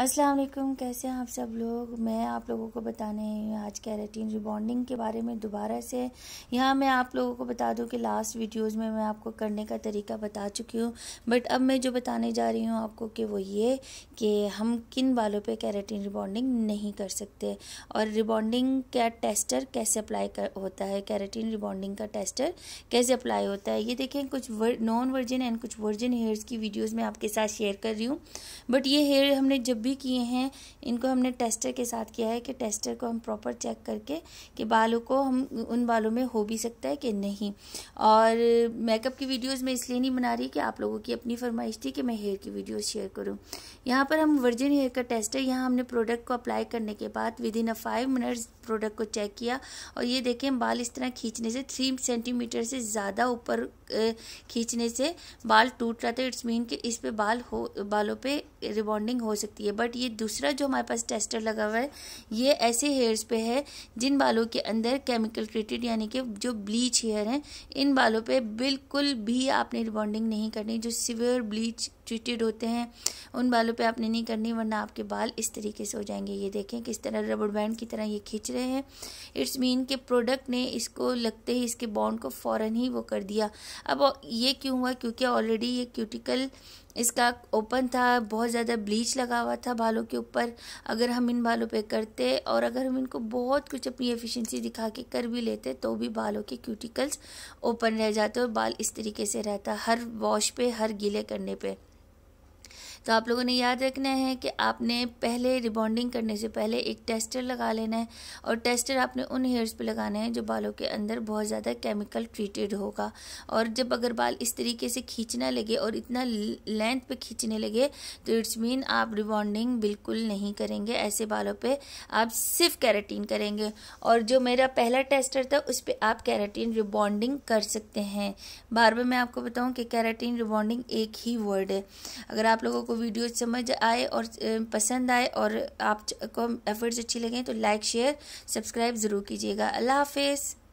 अस्सलाम वालेकुम कैसे हैं आप सब लोग मैं आप लोगों को बताने आज कैरेटीन रिबॉन्डिंग के बारे में दोबारा से यहाँ मैं आप लोगों को बता दूँ कि लास्ट वीडियोस में मैं आपको करने का तरीका बता चुकी हूँ बट अब मैं जो बताने जा रही हूँ आपको कि वो ये कि हम किन बालों पे कैरेटीन रिबॉन्डिंग नहीं कर सकते और रिबॉन्डिंग का टेस्टर कैसे अप्लाई कर होता है कैरेटीन रिबॉन्डिंग का टेस्टर कैसे अप्लाई होता है ये देखें कुछ नॉन वर्जिन एंड कुछ वर्जिन हेयर्स की वीडियोज़ मैं आपके साथ शेयर कर रही हूँ बट ये हेयर हमने जब भी किए हैं इनको हमने टेस्टर के साथ किया है कि टेस्टर को हम प्रॉपर चेक करके कि बालों को हम उन बालों में हो भी सकता है कि नहीं और मेकअप की वीडियोज़ मैं इसलिए नहीं बना रही कि आप लोगों की अपनी फरमाइश थी कि मैं हेयर की वीडियोज़ शेयर करूँ यहाँ पर हम वर्जिन हेयर का टेस्ट है यहाँ हमने प्रोडक्ट को अप्लाई करने के बाद within a five minutes product को चेक किया और ये देखें बाल इस तरह खींचने से थ्री सेंटीमीटर से ज़्यादा ऊपर खींचने से बाल टूट रहा था इट्स मीन कि इस पे बाल हो बालों पे रिबॉन्डिंग हो सकती है बट ये दूसरा जो हमारे पास टेस्टर लगा हुआ है ये ऐसे हेयर्स पे है जिन बालों के अंदर केमिकल ट्रीटेड यानी कि जो ब्लीच हेयर हैं इन बालों पर बिल्कुल भी आपने रिबॉन्डिंग नहीं करनी जो सिवियर ब्लीच ट्रीटेड होते हैं उन बालों पे आपने नहीं करनी वरना आपके बाल इस तरीके से हो जाएंगे ये देखें किस तरह रबड़ बैंड की तरह ये खींच रहे हैं इट्स मीन के प्रोडक्ट ने इसको लगते ही इसके बॉन्ड को फ़ौरन ही वो कर दिया अब ये क्यों हुआ क्योंकि ऑलरेडी ये क्यूटिकल इसका ओपन था बहुत ज़्यादा ब्लीच लगा हुआ था बालों के ऊपर अगर हम इन बालों पे करते और अगर हम इनको बहुत कुछ अपनी एफिशिएंसी दिखा के कर भी लेते तो भी बालों के क्यूटिकल्स ओपन रह जाते और बाल इस तरीके से रहता हर वॉश पे हर गीले करने पे तो आप लोगों ने याद रखना है कि आपने पहले रिबॉन्डिंग करने से पहले एक टेस्टर लगा लेना है और टेस्टर आपने उन हेयर्स पे लगाना है जो बालों के अंदर बहुत ज़्यादा केमिकल ट्रीटेड होगा और जब अगर बाल इस तरीके से खींचना लगे और इतना लेंथ पे खींचने लगे तो इट्स मीन आप रिबॉन्डिंग बिल्कुल नहीं करेंगे ऐसे बालों पर आप सिर्फ कैरेटीन करेंगे और जो मेरा पहला टेस्टर था उस पर आप कैरेटीन रिबॉन्डिंग कर सकते हैं बार बार मैं आपको बताऊँ कि कैरेटीन रिबॉन्डिंग एक ही वर्ड है अगर आप लोगों को वीडियो समझ आए और पसंद आए और आपको एफर्ट्स अच्छी लगें तो लाइक शेयर सब्सक्राइब ज़रूर कीजिएगा अल्लाह हाफिज़